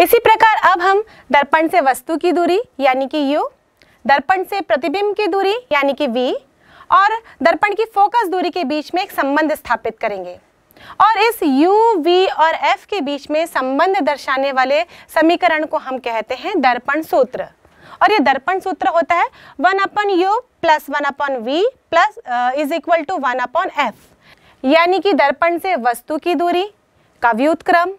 इसी प्रकार अब हम दर्पण से वस्तु की दूरी यानी कि u, दर्पण से प्रतिबिंब की दूरी यानी कि v और दर्पण की फोकस दूरी के बीच में एक संबंध स्थापित करेंगे और इस u, v और f के बीच में संबंध दर्शाने वाले समीकरण को हम कहते हैं दर्पण सूत्र और ये दर्पण सूत्र होता है one upon U plus one upon V plus is equal to one upon F यानी कि दर्पण से वस्तु की दूरी का व्युत्क्रम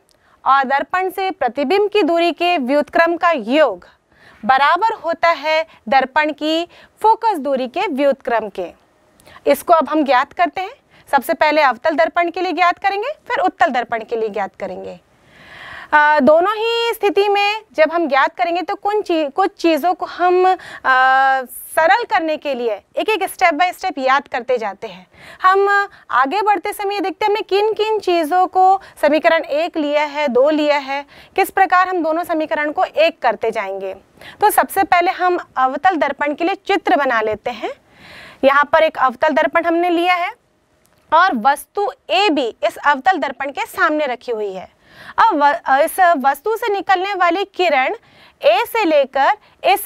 और दर्पण से प्रतिबिंब की दूरी के व्युतक्रम का योग बराबर होता है दर्पण की फोकस दूरी के व्युतक्रम के इसको अब हम ज्ञात करते हैं सबसे पहले अवतल दर्पण के लिए ज्ञात करेंगे फिर उत्तल दर्पण के लिए ज्ञात करेंगे आ, दोनों ही स्थिति में जब हम ज्ञात करेंगे तो कुछ चीज कुछ चीज़ों को हम आ, सरल करने के लिए एक एक स्टेप बाय स्टेप याद करते जाते हैं हम आगे बढ़ते समय देखते हैं हमने किन किन चीज़ों को समीकरण एक लिया है दो लिया है किस प्रकार हम दोनों समीकरण को एक करते जाएंगे तो सबसे पहले हम अवतल दर्पण के लिए चित्र बना लेते हैं यहाँ पर एक अवतल दर्पण हमने लिया है और वस्तु ए भी इस अवतल दर्पण के सामने रखी हुई है अब इस वस्तु से निकलने वाली किरण ए से लेकर इस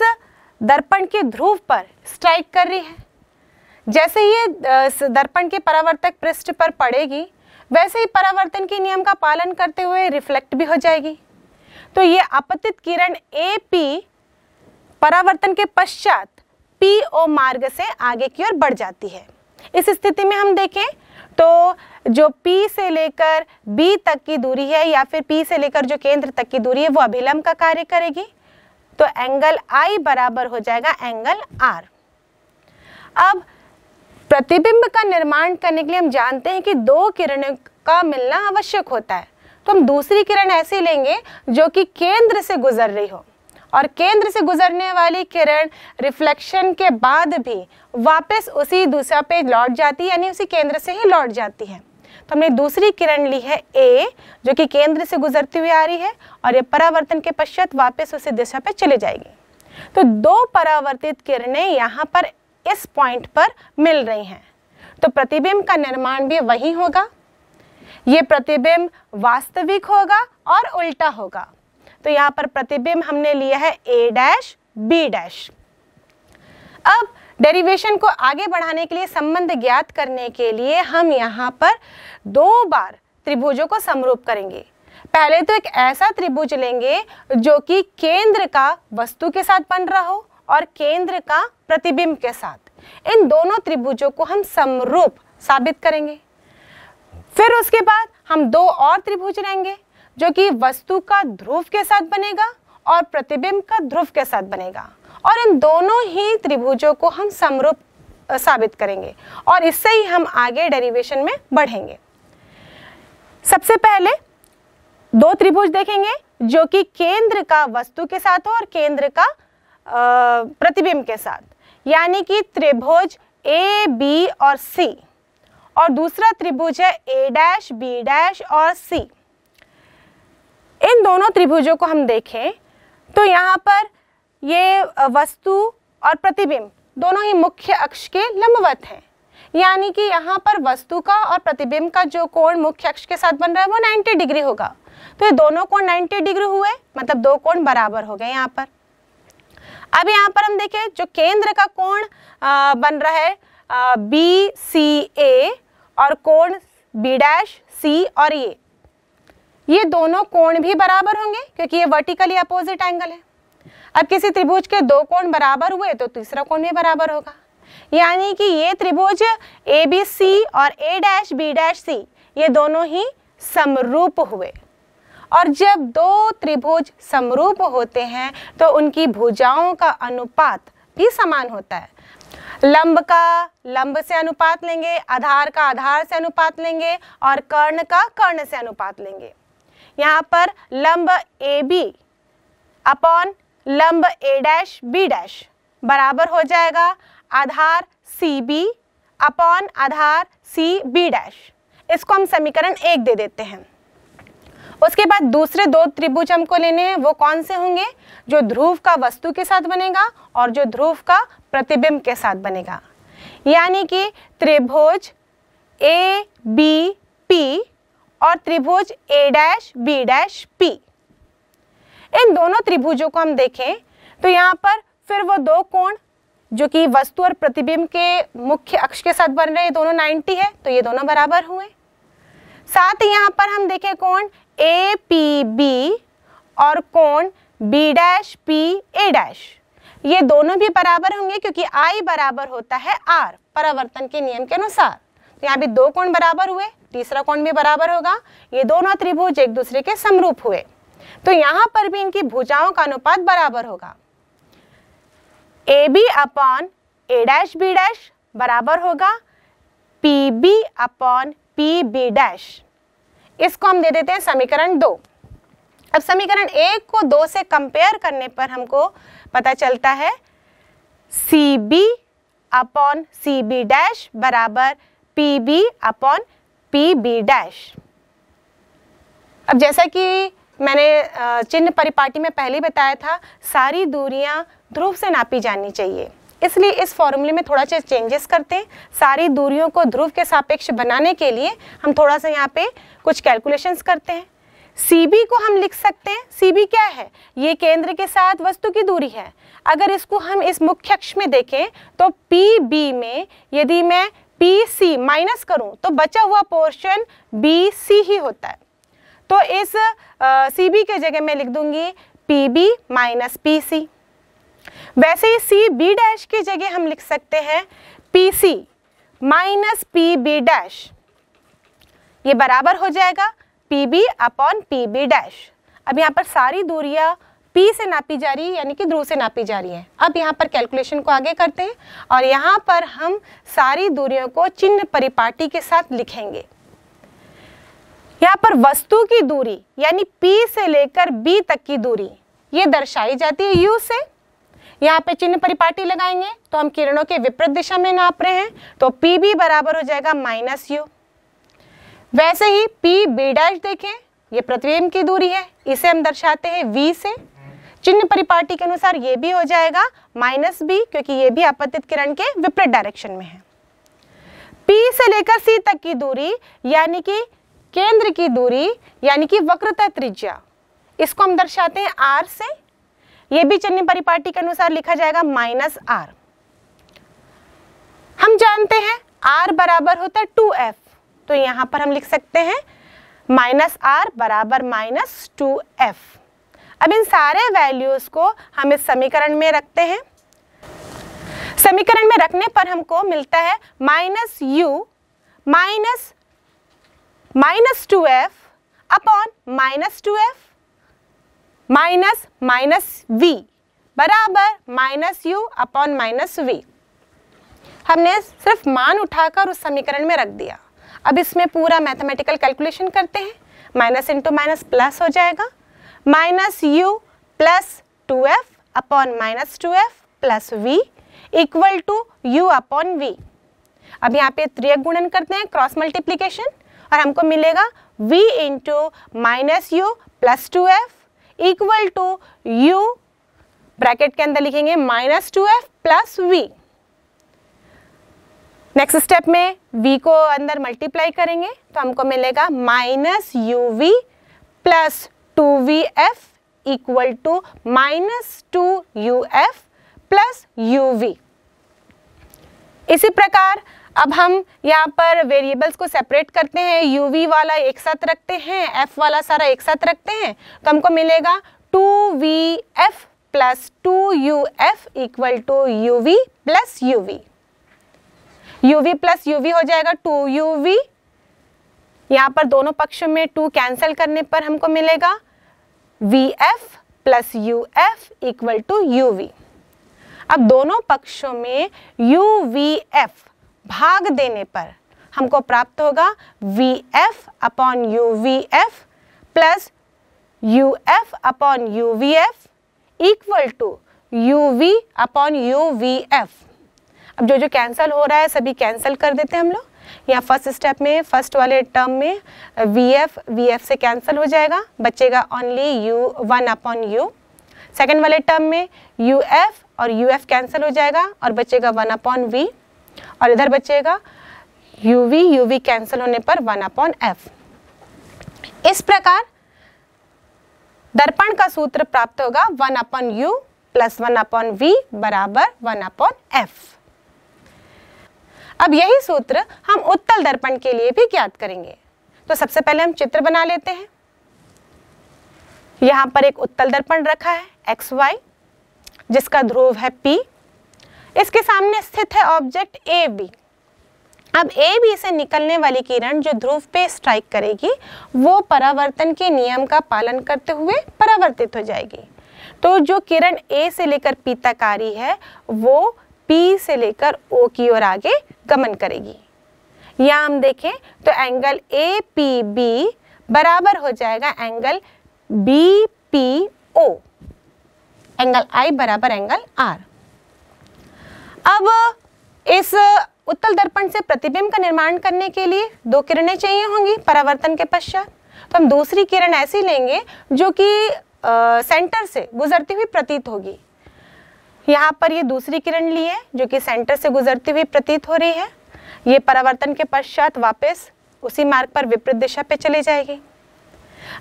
दर्पण के ध्रुव पर स्ट्राइक कर रही है जैसे ये दर्पण के परावर्तक पृष्ठ पर पड़ेगी वैसे ही परावर्तन के नियम का पालन करते हुए रिफ्लेक्ट भी हो जाएगी तो ये आपतित किरण ए पी परावर्तन के पश्चात पी ओ मार्ग से आगे की ओर बढ़ जाती है इस स्थिति में हम देखें तो जो P से लेकर B तक की दूरी है या फिर P से लेकर जो केंद्र तक की दूरी है वो अभिलंब का कार्य करेगी तो एंगल I बराबर हो जाएगा एंगल R अब प्रतिबिंब का निर्माण करने के लिए हम जानते हैं कि दो किरणों का मिलना आवश्यक होता है तो हम दूसरी किरण ऐसी लेंगे जो कि केंद्र से गुजर रही हो और केंद्र से गुजरने वाली किरण रिफ्लेक्शन के बाद भी वापस उसी दूसरा पे लौट जाती है यानी उसी केंद्र से ही लौट जाती है तो हमने दूसरी किरण ली है ए जो कि केंद्र से गुजरती हुई आ रही है और ये परावर्तन के पश्चात वापस उसी दिशा पे चले जाएगी तो दो परावर्तित किरणें यहाँ पर इस पॉइंट पर मिल रही हैं तो प्रतिबिंब का निर्माण भी वही होगा ये प्रतिबिंब वास्तविक होगा और उल्टा होगा तो यहाँ पर प्रतिबिंब हमने लिया है ए डैश बी डैश अब डेरिवेशन को आगे बढ़ाने के लिए संबंध ज्ञात करने के लिए हम यहाँ पर दो बार त्रिभुजों को समरूप करेंगे पहले तो एक ऐसा त्रिभुज लेंगे जो कि केंद्र का वस्तु के साथ बन रहा हो और केंद्र का प्रतिबिंब के साथ इन दोनों त्रिभुजों को हम समरूप साबित करेंगे फिर उसके बाद हम दो और त्रिभुज लेंगे जो कि वस्तु का ध्रुव के साथ बनेगा और प्रतिबिंब का ध्रुव के साथ बनेगा और इन दोनों ही त्रिभुजों को हम समरूप साबित करेंगे और इससे ही हम आगे डेरिवेशन में बढ़ेंगे सबसे पहले दो त्रिभुज देखेंगे जो कि केंद्र का वस्तु के साथ हो और केंद्र का प्रतिबिंब के साथ यानी कि त्रिभुज ए बी और सी और दूसरा त्रिभुज है ए डैश बी डैश और सी इन दोनों त्रिभुजों को हम देखें तो यहाँ पर ये वस्तु और प्रतिबिंब दोनों ही मुख्य अक्ष के लंबवत हैं यानी कि यहाँ पर वस्तु का और प्रतिबिंब का जो कोण मुख्य अक्ष के साथ बन रहा है वो 90 डिग्री होगा तो ये दोनों कोण 90 डिग्री हुए मतलब दो कोण बराबर हो गए यहाँ पर अब यहाँ पर हम देखें जो केंद्र का कोण बन रहा है बी सी ए और कोण बी डैश सी और ये ये दोनों कोण भी बराबर होंगे क्योंकि ये वर्टिकली अपोजिट एंगल है अब किसी त्रिभुज के दो कोण बराबर हुए तो तीसरा कोण भी बराबर होगा यानी कि ये त्रिभुज ए बी सी और A dash B dash C ये दोनों ही समरूप हुए और जब दो त्रिभुज समरूप होते हैं तो उनकी भुजाओं का अनुपात भी समान होता है लंब का लंब से अनुपात लेंगे आधार का आधार से अनुपात लेंगे और कर्ण का कर्ण से अनुपात लेंगे यहाँ पर लंब ए बी अपॉन लंब ए डैश बी डैश बराबर हो जाएगा आधार सी बी अपॉन आधार सी बी डैश इसको हम समीकरण एक दे देते हैं उसके बाद दूसरे दो त्रिभुज हमको लेने हैं वो कौन से होंगे जो ध्रुव का वस्तु के साथ बनेगा और जो ध्रुव का प्रतिबिंब के साथ बनेगा यानी कि त्रिभुज ए बी पी और त्रिभुज A dash B dash P इन दोनों त्रिभुजों को हम देखें तो यहाँ पर फिर वो दो कोण जो कि वस्तु और प्रतिबिंब के मुख्य अक्ष के साथ बन रहे दोनों 90 है तो ये दोनों बराबर हुए साथ ही यहाँ पर हम देखें कोण ए पी बी और कोण B dash P A dash ये दोनों भी बराबर होंगे क्योंकि आई बराबर होता है आर परावर्तन के नियम के अनुसार तो यहाँ भी दो कोण बराबर हुए तीसरा कोण भी बराबर होगा ये दोनों त्रिभुज एक दूसरे के समरूप हुए तो यहां पर भी इनकी भुजाओं का अनुपात बराबर होगा A B upon A dash B dash बराबर होगा P B upon P B dash इसको हम दे देते हैं समीकरण दो अब समीकरण एक को दो से कंपेयर करने पर हमको पता चलता है C B upon C B dash बराबर P B upon P B dash अब जैसा कि मैंने चिन्ह परिपाटी में पहले बताया था सारी दूरियां ध्रुव से नापी जानी चाहिए इसलिए इस फॉर्मूले में थोड़ा सा चेंजेस करते हैं सारी दूरियों को ध्रुव के सापेक्ष बनाने के लिए हम थोड़ा सा यहाँ पे कुछ कैलकुलेशंस करते हैं सी बी को हम लिख सकते हैं सी बी क्या है ये केंद्र के साथ वस्तु की दूरी है अगर इसको हम इस मुख्य अक्ष में देखें तो पी बी में यदि मैं पी सी माइनस करूं तो बचा हुआ पोर्शन बी सी ही होता है तो इस सी बी के जगह मैं लिख दूंगी P B minus P C वैसे ही सी बी डैश की जगह हम लिख सकते हैं P C minus P B dash ये बराबर हो जाएगा P B upon P B dash अब यहाँ पर सारी दूरियाँ पी से नापी जा रही है यानी कि ध्रुव से नापी जा रही है अब यहाँ पर कैलकुलेशन को आगे करते हैं और यहाँ पर हम सारी दूरियों को चिन्ह परिपाटी के साथ लिखेंगे यहाँ पर वस्तु की दूरी यानी पी से लेकर बी तक की दूरी ये दर्शाई जाती है यू से यहाँ पे चिन्ह परिपाटी लगाएंगे तो हम किरणों के विपरीत दिशा में नाप रहे हैं तो पी बी बराबर हो जाएगा माइनस यू वैसे ही पी बी डैश देखें ये प्रतिबिंब की दूरी है इसे हम दर्शाते हैं वी से चिन्ह परिपाटी के अनुसार ये भी हो जाएगा माइनस बी क्योंकि ये भी आपतित किरण के विपरीत डायरेक्शन में है P से लेकर C तक की दूरी यानी कि केंद्र की दूरी यानी कि वक्रता त्रिज्या इसको हम दर्शाते हैं R से ये भी चिन्ह परिपाटी के अनुसार लिखा जाएगा माइनस आर हम जानते हैं R बराबर होता है टू एफ तो यहां पर हम लिख सकते हैं माइनस आर बराबर माइनस टू एफ अब इन सारे वैल्यूज़ को हम इस समीकरण में रखते हैं समीकरण में रखने पर हमको मिलता है minus u minus minus two f upon minus two f minus minus v बराबर minus u upon minus v हमने सिर्फ मान उठाकर उस समीकरण में रख दिया अब इसमें पूरा मैथमेटिकल कैलकुलेशन करते हैं माइनस इंटू माइनस प्लस हो जाएगा minus u plus two f upon minus two f plus v equal to u upon v अब यहाँ पे त्रियक गुणन करते हैं क्रॉस मल्टीप्लीकेशन और हमको मिलेगा v into minus u plus two f equal to u bracket के अंदर लिखेंगे minus two f plus v next step में v को अंदर मल्टीप्लाई करेंगे तो हमको मिलेगा minus u v plus two v f equal to minus two u f plus u v इसी प्रकार अब हम यहाँ पर वेरिएबल्स को सेपरेट करते हैं यू वी वाला एक साथ रखते हैं एफ वाला सारा एक साथ रखते हैं तो हमको मिलेगा two v f plus two u f equal to u v plus u v u v plus u v हो जाएगा टू यू वी यहाँ पर दोनों पक्षों में टू कैंसिल करने पर हमको मिलेगा v f plus u f equal to u v अब दोनों पक्षों में यू वी एफ भाग देने पर हमको प्राप्त होगा v f upon u v f plus u f upon u v f equal to u v upon u v f अब जो जो कैंसिल हो रहा है सभी कैंसिल कर देते हैं हम लोग या फर्स्ट स्टेप में फर्स्ट वाले टर्म में वी एफ वी एफ से कैंसिल हो जाएगा बचेगा only u one upon u second वाले टर्म में यू एफ और यू एफ कैंसिल हो जाएगा और बचेगा वन अपॉन वी और इधर बचेगा u v u v cancel होने पर वन अपॉन एफ इस प्रकार दर्पण का सूत्र प्राप्त होगा one upon u plus one upon v बराबर वन अपॉन एफ अब यही सूत्र हम उत्तल दर्पण के लिए भी ज्ञात करेंगे तो सबसे पहले हम चित्र बना लेते हैं यहाँ पर एक उत्तल दर्पण रखा है एक्स वाई जिसका ध्रुव है पी इसके सामने स्थित है ऑब्जेक्ट ए बी अब ए बी से निकलने वाली किरण जो ध्रुव पे स्ट्राइक करेगी वो परावर्तन के नियम का पालन करते हुए परावर्तित हो जाएगी तो जो किरण ए से लेकर पी तक आ रही है वो पी से लेकर ओ की ओर आगे गमन करेगी या हम देखें तो एंगल ए पी बी बराबर हो जाएगा angle B P O angle I बराबर एंगल आर अब इस उत्तल दर्पण से प्रतिबिंब का निर्माण करने के लिए दो किरणें चाहिए होंगी परावर्तन के पश्चात तो हम दूसरी किरण ऐसी लेंगे जो कि सेंटर से गुजरती हुई प्रतीत होगी यहाँ पर ये दूसरी किरण ली है जो कि सेंटर से गुजरती हुई प्रतीत हो रही है ये परावर्तन के पश्चात वापस उसी मार्ग पर विपरीत दिशा पे चली जाएगी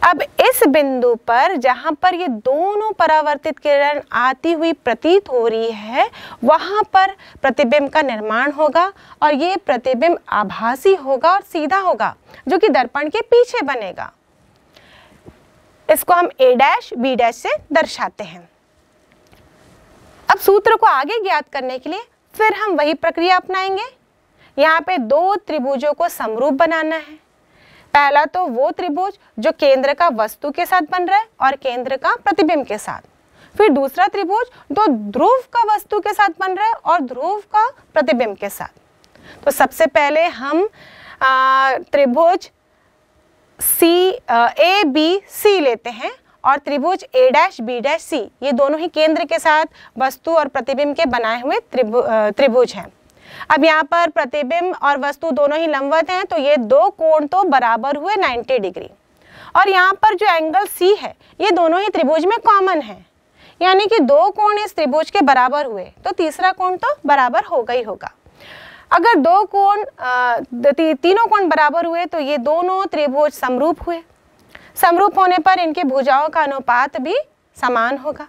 अब इस बिंदु पर जहाँ पर ये दोनों परावर्तित किरण आती हुई प्रतीत हो रही है वहाँ पर प्रतिबिंब का निर्माण होगा और ये प्रतिबिंब आभासी होगा और सीधा होगा जो कि दर्पण के पीछे बनेगा इसको हम ए डैश बी डैश से दर्शाते हैं अब सूत्र को आगे ज्ञात करने के लिए फिर हम वही प्रक्रिया अपनाएंगे यहाँ पे दो त्रिभुजों को समरूप बनाना है पहला तो वो त्रिभुज जो केंद्र का वस्तु के साथ बन रहा है और केंद्र का प्रतिबिंब के साथ फिर दूसरा त्रिभुज जो ध्रुव का वस्तु के साथ बन रहा है और ध्रुव का प्रतिबिंब के साथ तो सबसे पहले हम त्रिभुज सी ए बी सी लेते हैं और त्रिभुज A dash B dash C ये दोनों ही केंद्र के साथ वस्तु और प्रतिबिंब के बनाए हुए त्रिभु, त्रिभुज हैं अब यहाँ पर प्रतिबिंब और वस्तु दोनों ही लंबवत हैं तो ये दो कोण तो बराबर हुए 90 डिग्री और यहाँ पर जो एंगल सी है ये दोनों ही त्रिभुज में कॉमन है यानी कि दो कोण इस त्रिभुज के बराबर हुए तो तीसरा कोण तो बराबर होगा ही होगा अगर दो कोण ती, तीनों कोण बराबर हुए तो ये दोनों त्रिभुज समरूप हुए समरूप होने पर इनके भुजाओं का अनुपात भी समान होगा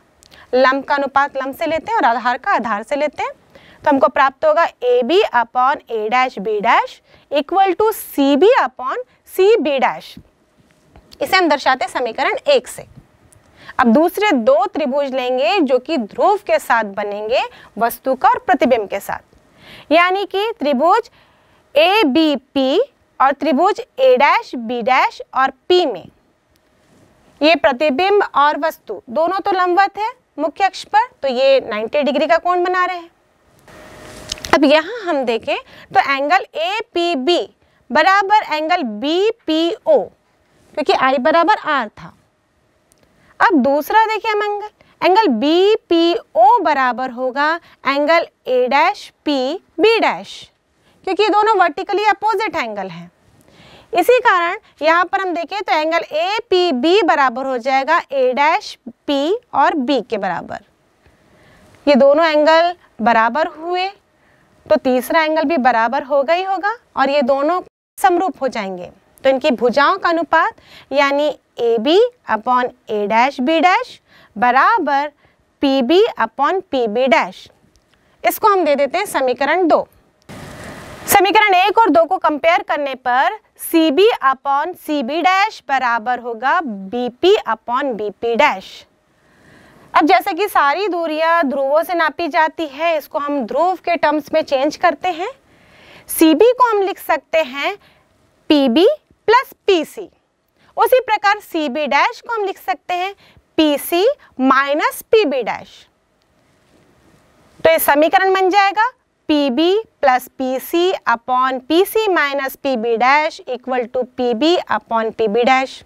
लंब का अनुपात लंब से लेते हैं और आधार का आधार से लेते हैं तो हमको प्राप्त होगा A B upon A dash B dash equal to C B upon C B dash इसे हम दर्शाते समीकरण एक से अब दूसरे दो त्रिभुज लेंगे जो कि ध्रुव के साथ बनेंगे वस्तु का और प्रतिबिंब के साथ यानी कि त्रिभुज ए बी पी और त्रिभुज ए डैश बी डैश और पी में ये प्रतिबिंब और वस्तु दोनों तो लंबवत है मुख्य अक्ष पर तो ये 90 डिग्री का कोण बना रहे हैं अब यहाँ हम देखें तो एंगल ए पी बी बराबर एंगल बी पी ओ क्योंकि आई बराबर आर था अब दूसरा देखिए हम angle angle B P O बराबर होगा angle A dash P B dash क्योंकि ये दोनों वर्टिकली अपोजिट एंगल हैं इसी कारण यहाँ पर हम देखें तो एंगल ए पी बी बराबर हो जाएगा ए डैश पी और बी के बराबर ये दोनों एंगल बराबर हुए तो तीसरा एंगल भी बराबर हो गई होगा और ये दोनों समरूप हो जाएंगे तो इनकी भुजाओं का अनुपात यानी A B upon A dash B dash बराबर P B upon P B dash इसको हम दे देते हैं समीकरण दो समीकरण एक और दो को कंपेयर करने पर C B upon C B dash बराबर होगा B P upon B P dash अब जैसे कि सारी दूरियां ध्रुवों से नापी जाती है इसको हम ध्रुव के टर्म्स में चेंज करते हैं सी बी को हम लिख सकते हैं P B plus P C उसी प्रकार सी बी डैश को हम लिख सकते हैं P C minus P B dash तो ये समीकरण बन जाएगा P B plus P C upon P C minus P B dash equal to P B upon P B dash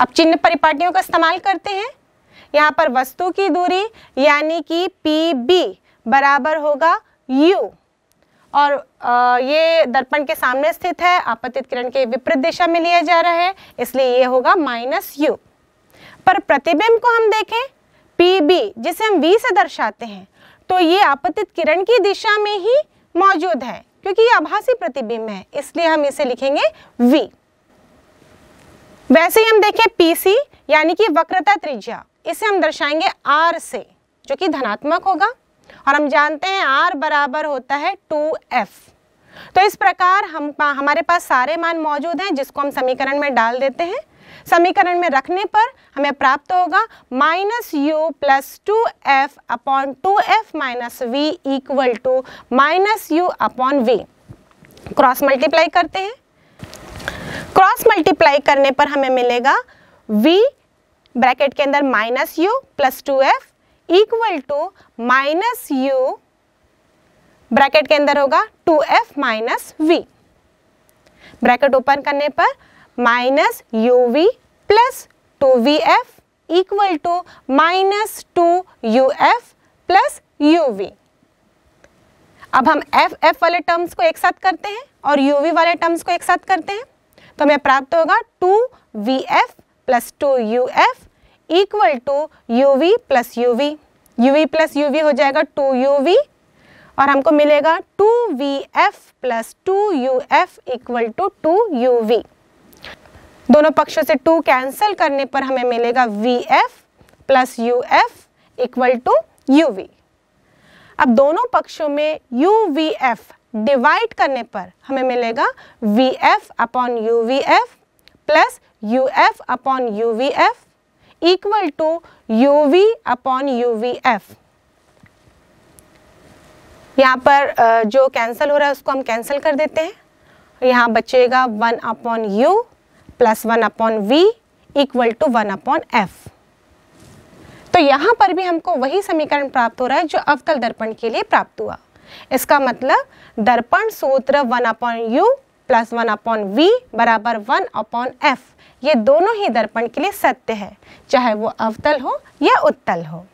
अब चिन्ह परिपाटियों का इस्तेमाल करते हैं यहाँ पर वस्तु की दूरी यानी कि पी बी बराबर होगा यू और ये दर्पण के सामने स्थित है आपतित किरण के विपरीत दिशा में लिया जा रहा है इसलिए ये होगा माइनस यू पर प्रतिबिंब को हम देखें पी बी जिसे हम वी से दर्शाते हैं तो ये आपतित किरण की दिशा में ही मौजूद है क्योंकि ये आभासी प्रतिबिंब है इसलिए हम इसे लिखेंगे V वैसे ही हम देखें PC यानी कि वक्रता त्रिज्या इसे हम दर्शाएंगे R से जो कि धनात्मक होगा और हम जानते हैं R बराबर होता है 2F तो इस प्रकार हम हमारे पास सारे मान मौजूद हैं जिसको हम समीकरण में डाल देते हैं समीकरण में रखने पर हमें प्राप्त होगा minus u plus two f upon two f minus v equal to minus u upon v cross multiply करते हैं क्रॉस मल्टीप्लाई करने पर हमें मिलेगा v ब्रैकेट के अंदर minus u plus two f equal to minus u bracket के अंदर होगा two f minus v bracket open करने पर minus u v plus two v f equal to minus two u f plus u v अब हम F F वाले terms को एक साथ करते हैं और यू वी वाले टर्म्स को एक साथ करते हैं तो हमें प्राप्त होगा two v f plus two u f equal to u v plus u v u v plus u v हो जाएगा टू यू वी और हमको मिलेगा two v f plus two u f equal to two u v दोनों पक्षों से two cancel करने पर हमें मिलेगा v f plus u f equal to u v अब दोनों पक्षों में यू वी एफ डिवाइड करने पर हमें मिलेगा v f upon u v f plus u f upon u v f equal to u v upon u v f यहाँ पर जो कैंसिल हो रहा है उसको हम कैंसिल कर देते हैं यहाँ बचेगा one upon u plus one upon v equal to one upon f तो यहाँ पर भी हमको वही समीकरण प्राप्त हो रहा है जो अवतल दर्पण के लिए प्राप्त हुआ इसका मतलब दर्पण सूत्र one upon u plus one upon v बराबर वन अपॉन एफ ये दोनों ही दर्पण के लिए सत्य है चाहे वो अवतल हो या उत्तल हो